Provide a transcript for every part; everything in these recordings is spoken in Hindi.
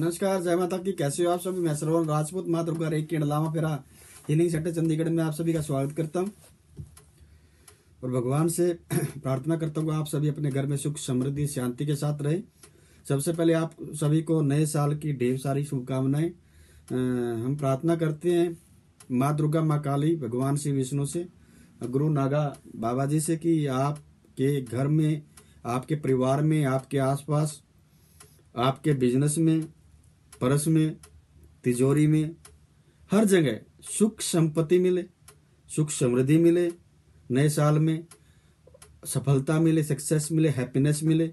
नमस्कार जय माता की कैसे हो आप सभी मैं सरवन राजपूत माँ दुर्गा एक लामा फेरा हिलिंग सेंटर चंडीगढ़ में आप सभी का स्वागत करता हूँ और भगवान से प्रार्थना करता हूँ आप सभी अपने घर में सुख समृद्धि शांति के साथ रहें सबसे पहले आप सभी को नए साल की ढेर सारी शुभकामनाएं हम प्रार्थना करते हैं माँ दुर्गा माँ काली भगवान श्री विष्णु से गुरु नागा बाबा जी से कि आपके घर में आपके परिवार में आपके आसपास आपके बिजनेस में परस में तिजोरी में हर जगह सुख संपत्ति मिले सुख समृद्धि मिले नए साल में सफलता मिले सक्सेस मिले हैप्पीनेस मिले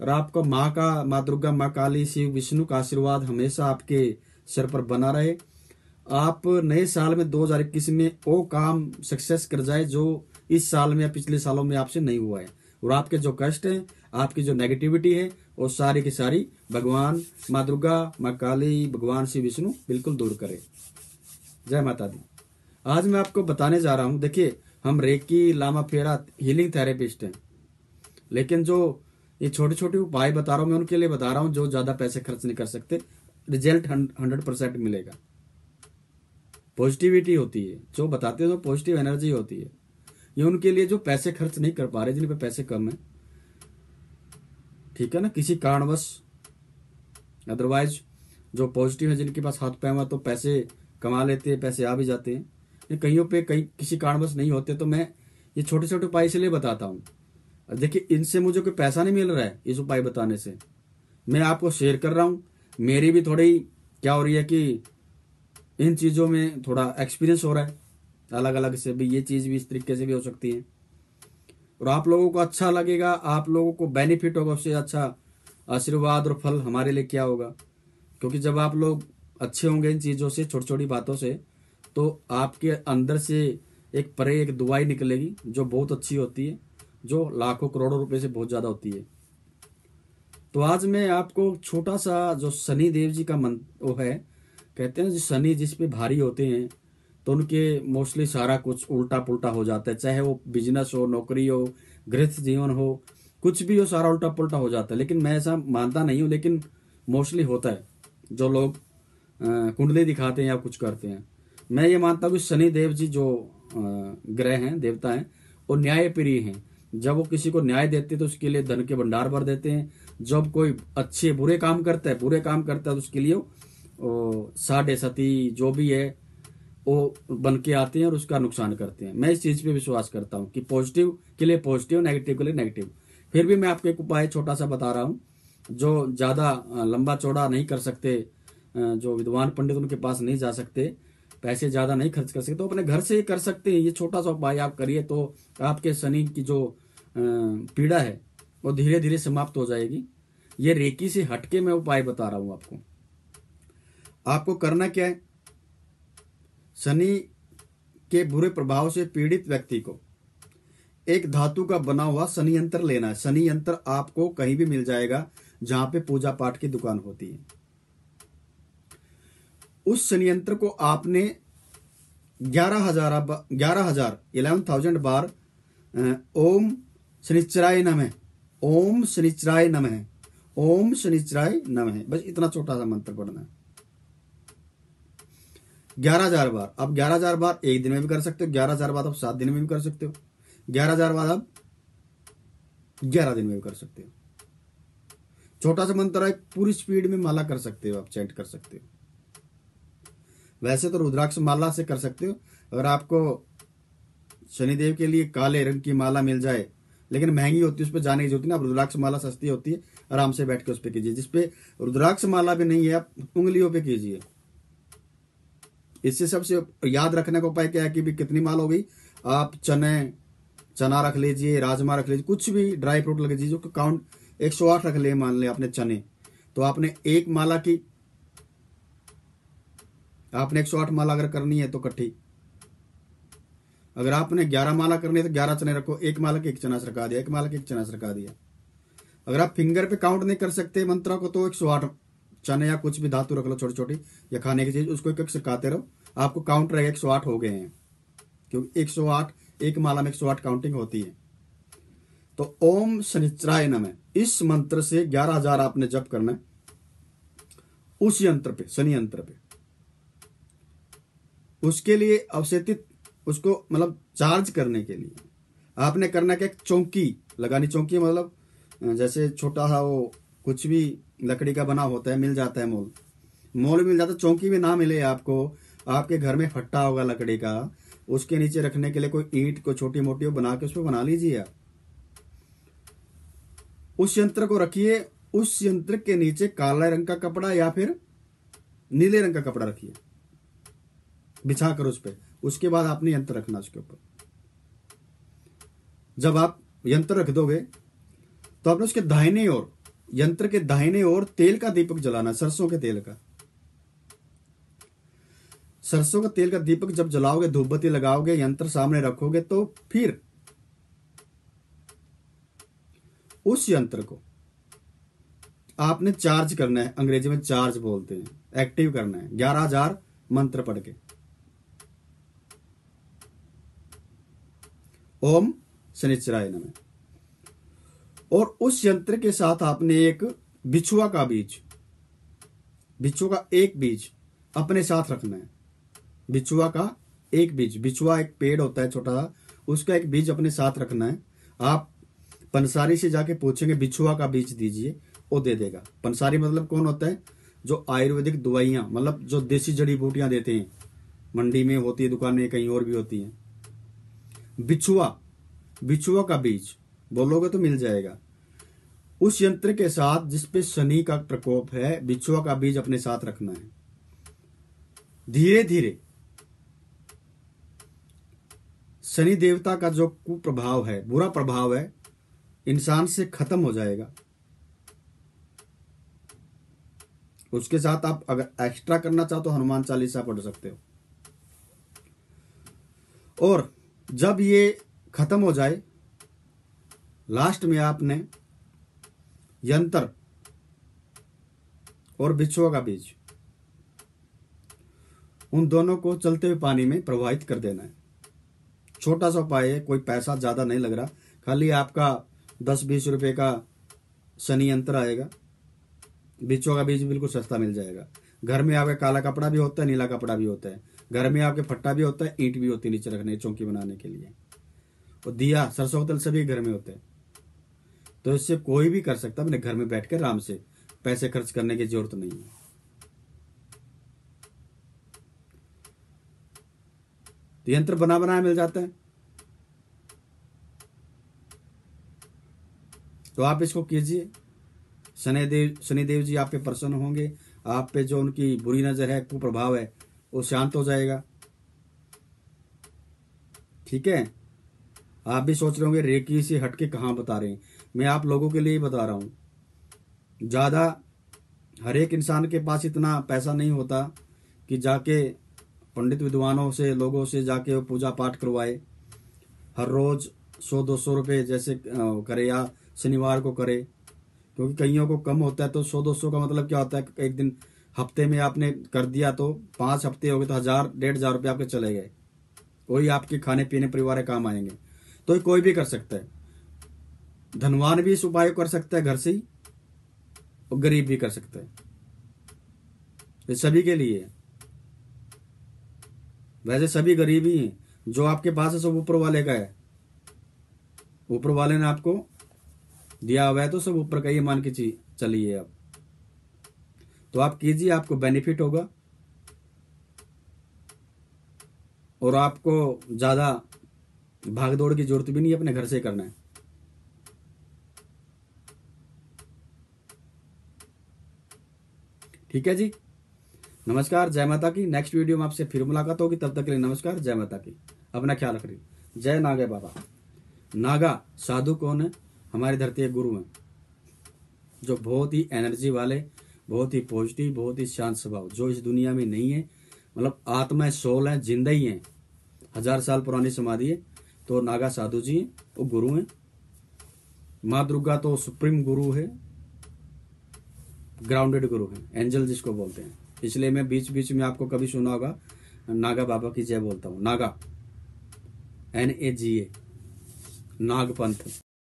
और आपको माँ का माँ दुर्गा माँ काली शिव विष्णु का आशीर्वाद हमेशा आपके सर पर बना रहे आप नए साल में 2021 में वो काम सक्सेस कर जाए जो इस साल में या पिछले सालों में आपसे नहीं हुआ है और आपके जो कष्ट हैं आपकी जो नेगेटिविटी है वो सारी की सारी भगवान माँ दुर्गा माँ काली भगवान श्री विष्णु बिल्कुल दूर करे जय माता दी आज मैं आपको बताने जा रहा हूँ देखिए हम रेकी लामा फेरा हीलिंग थेरेपिस्ट हैं लेकिन जो ये छोटे छोटे उपाय बता रहा हूँ मैं उनके लिए बता रहा हूँ जो ज़्यादा पैसे खर्च नहीं कर सकते रिजल्ट हंड्रेड परसेंट मिलेगा पॉजिटिविटी होती है जो बताते हैं तो पॉजिटिव एनर्जी होती है ये उनके लिए जो पैसे खर्च नहीं कर पा रहे जिनके पे पैसे कम है ठीक है ना किसी कारणवश अदरवाइज जो पॉजिटिव है जिनके पास हाथ पैर तो पैसे कमा लेते हैं पैसे आ भी जाते हैं कहीं पे कहीं किसी कारणवश नहीं होते तो मैं ये छोटे छोटे उपाय इसलिए बताता हूँ देखिए इनसे मुझे कोई पैसा नहीं मिल रहा है इस उपाय बताने से मैं आपको शेयर कर रहा हूँ मेरी भी थोड़ी क्या हो रही है कि इन चीज़ों में थोड़ा एक्सपीरियंस हो रहा है अलग अलग से भी ये चीज़ भी इस तरीके से भी हो सकती है और आप लोगों को अच्छा लगेगा आप लोगों को बेनिफिट होगा उससे अच्छा आशीर्वाद और फल हमारे लिए क्या होगा क्योंकि जब आप लोग अच्छे होंगे इन चीज़ों से छोटी छोटी बातों से तो आपके अंदर से एक परे एक दुआई निकलेगी जो बहुत अच्छी होती है जो लाखों करोड़ों रुपए से बहुत ज़्यादा होती है तो आज मैं आपको छोटा सा जो शनि देव जी का मन वो है कहते हैं जो शनि जिस पे भारी होते हैं तो उनके मोस्टली सारा कुछ उल्टा पुल्टा हो जाता है चाहे वो बिजनेस हो नौकरी हो गृह जीवन हो कुछ भी हो सारा उल्टा पुल्टा हो जाता है लेकिन मैं ऐसा मानता नहीं हूँ लेकिन मोस्टली होता है जो लोग कुंडली दिखाते हैं या कुछ करते हैं मैं ये मानता हूँ कि शनिदेव जी जो ग्रह हैं देवता हैं वो न्यायप्रिय हैं जब वो किसी को न्याय देते हैं तो उसके लिए धन के भंडार भर देते हैं जब कोई अच्छे बुरे काम करता है बुरे काम करता है तो उसके लिए साढ़े सती जो भी है वो बन के आते हैं और उसका नुकसान करते हैं मैं इस चीज़ पे विश्वास करता हूँ कि पॉजिटिव के लिए पॉजिटिव नेगेटिव के लिए नेगेटिव फिर भी मैं आपको एक उपाय छोटा सा बता रहा हूँ जो ज़्यादा लंबा चौड़ा नहीं कर सकते जो विद्वान पंडित उनके पास नहीं जा सकते पैसे ज़्यादा नहीं खर्च कर सकते तो अपने घर से ही कर सकते हैं ये छोटा सा उपाय आप करिए तो आपके शनि की जो पीड़ा है वो धीरे धीरे समाप्त हो जाएगी ये रेकी से हटके मैं उपाय बता रहा हूँ आपको आपको करना क्या है शनि के बुरे प्रभाव से पीड़ित व्यक्ति को एक धातु का बना हुआ शनि यंत्र लेना है शनि यंत्र आपको कहीं भी मिल जाएगा जहां पे पूजा पाठ की दुकान होती है उस शनि यंत्र को आपने ग्यारह हजार ग्यारह हजार इलेवन थाउजेंड बार ओम शनिचराय है ओम शनिचराय नम है ओम शनिचराय नम है बस इतना छोटा सा मंत्र पढ़ना है ग्यारह हजार बार आप ग्यारह हजार बार एक दिन में भी कर सकते हो ग्यारह हजार बार आप सात दिन में भी कर सकते हो ग्यारह हजार बार आप ग्यारह दिन में भी कर सकते हो छोटा सा मंत्र है पूरी स्पीड में माला कर सकते हो आप चैंट कर सकते हो वैसे तो रुद्राक्ष माला से कर सकते हो अगर आपको शनिदेव के लिए काले रंग की माला मिल जाए लेकिन महंगी होती है उस पर जाने की जरूरत नहीं आप रुद्राक्ष माला सस्ती होती है आराम से बैठ के उस पर कीजिए जिसपे रुद्राक्ष माला भी नहीं है आप उंगलियों पर कीजिए इससे सबसे याद रखने का उपाय क्या है कि भी कितनी माल हो गई आप चने चना रख लीजिए राजमा रख लीजिए कुछ भी ड्राई फ्रूट रख लीजिए जो काउंट एक सौ आठ रख लिए मान लिया आपने चने तो आपने एक माला की आपने एक सौ आठ माला अगर करनी है तो कट्ठी अगर आपने ग्यारह माला करनी है तो ग्यारह चने रखो एक माला के एक चना सरका दिया एक माला के एक चना रखा दिया अगर आप फिंगर पे काउंट नहीं कर सकते मंत्रा को तो एक सौ आठ चने या कुछ भी धातु रख लो छोटी छोटी या खाने की चीज उसको एक एक सिरकाते रहो आपको काउंट रहेगा एक सौ आठ हो गए हैं क्योंकि एक सौ आठ एक माला में एक सौ आठ काउंटिंग होती है तो ओम शनिचराय नम इस मंत्र से ग्यारह हजार आपने जप करना है उस यंत्र पे शनि यंत्र पे उसके लिए अवशेषित उसको मतलब चार्ज करने के लिए आपने करना क्या चौकी लगानी चौकी मतलब जैसे छोटा सा वो कुछ भी लकड़ी का बना होता है मिल जाता है मोल मोल मिल जाता है चौकी में ना मिले आपको आपके घर में फट्टा होगा लकड़ी का उसके नीचे रखने के लिए कोई ईंट को छोटी मोटी बना के उसमें बना लीजिए आप उस यंत्र को रखिए उस यंत्र के नीचे काले रंग का कपड़ा या फिर नीले रंग का कपड़ा रखिए बिछा कर उस पर उसके बाद आपने यंत्र रखना उसके ऊपर जब आप यंत्र रख दोगे तो आपने उसके दाहिनी ओर यंत्र के दाहिने ओर तेल का दीपक जलाना सरसों के तेल का सरसों का तेल का दीपक जब जलाओगे धूपबत्ती लगाओगे यंत्र सामने रखोगे तो फिर उस यंत्र को आपने चार्ज करना है अंग्रेजी में चार्ज बोलते हैं एक्टिव करना है ग्यारह हजार मंत्र पढ़ के ओम शनिश्चराय नमः और उस यंत्र के साथ आपने एक बिछुआ का बीज बिछुआ का एक बीज अपने साथ रखना है बिछुआ का एक बीज बिछुआ एक पेड़ होता है छोटा सा उसका एक बीज अपने साथ रखना है आप पंसारी से जाके पूछेंगे बिछुआ का बीज दीजिए वो दे देगा पंसारी मतलब कौन होता है जो आयुर्वेदिक दवाइयां मतलब जो देसी जड़ी बूटियां देते हैं मंडी में होती है दुकान में कहीं और भी होती है बिछुआ बिछुआ का बीज बोलोगे तो मिल जाएगा उस यंत्र के साथ जिसपे शनि का प्रकोप है बिछुआ का बीज अपने साथ रखना है धीरे धीरे शनि देवता का जो कुप्रभाव है बुरा प्रभाव है इंसान से खत्म हो जाएगा उसके साथ आप अगर एक्स्ट्रा करना चाहो तो हनुमान चालीसा पढ़ सकते हो और जब ये खत्म हो जाए लास्ट में आपने यंत्र और बिछुआ का बीज उन दोनों को चलते हुए पानी में प्रवाहित कर देना है छोटा सा उपाय है कोई पैसा ज़्यादा नहीं लग रहा खाली आपका दस बीस रुपए का शनि यंत्र आएगा बिछुआ का बीज बिल्कुल सस्ता मिल जाएगा घर में आपका काला कपड़ा भी होता है नीला कपड़ा भी होता है घर में आपके फट्टा भी होता है ईंट भी होती है नीचे रखने चौकी बनाने के लिए और दिया सरसों का तेल सभी घर में होते हैं तो इससे कोई भी कर सकता अपने घर में बैठ कर आराम से पैसे खर्च करने की जरूरत नहीं है तो यंत्र बना बनाया मिल जाता है तो आप इसको कीजिए शनिदेव शनिदेव जी आपके प्रसन्न होंगे आप पे जो उनकी बुरी नजर है कुप्रभाव है वो शांत हो जाएगा ठीक है आप भी सोच रहे होंगे रेकी से हटके कहाँ बता रहे हैं मैं आप लोगों के लिए बता रहा हूँ ज़्यादा हर एक इंसान के पास इतना पैसा नहीं होता कि जाके पंडित विद्वानों से लोगों से जाके वो पूजा पाठ करवाए हर रोज़ सौ दो सौ रुपये जैसे करे या शनिवार को करे क्योंकि कईयों को कम होता है तो सौ दो सौ का मतलब क्या होता है एक दिन हफ्ते में आपने कर दिया तो पाँच हफ्ते हो गए तो हज़ार डेढ़ हज़ार रुपये आपके चले गए वही आपके खाने पीने परिवार काम आएंगे तो कोई भी कर सकता है धनवान भी इस उपाय कर सकता है घर से ही और गरीब भी कर सकता है ये सभी के लिए वैसे सभी गरीब ही हैं जो आपके पास है सब ऊपर वाले का है ऊपर वाले ने आपको दिया हुआ है तो सब ऊपर का ही मान के चलिए आप तो आप कीजिए आपको बेनिफिट होगा और आपको ज़्यादा भागदौड़ की जरूरत भी नहीं अपने घर से करना है ठीक है जी नमस्कार जय माता की नेक्स्ट वीडियो में आपसे फिर मुलाकात होगी तब तक के लिए नमस्कार जय माता की अपना ख्याल रखिए जय नागे बाबा नागा साधु कौन है हमारी धरती के गुरु हैं जो बहुत ही एनर्जी वाले बहुत ही पॉजिटिव बहुत ही शांत स्वभाव जो इस दुनिया में नहीं है मतलब आत्मा सोल है जिंदा ही है हजार साल पुरानी समाधि है तो नागा साधु जी हैं वो गुरु हैं माँ दुर्गा तो सुप्रीम गुरु है ग्राउंडेड गुरु हैं एंजल जिसको बोलते हैं इसलिए मैं बीच बीच में आपको कभी सुना होगा नागा बाबा की जय बोलता हूँ Naga N A ji A नागपंथ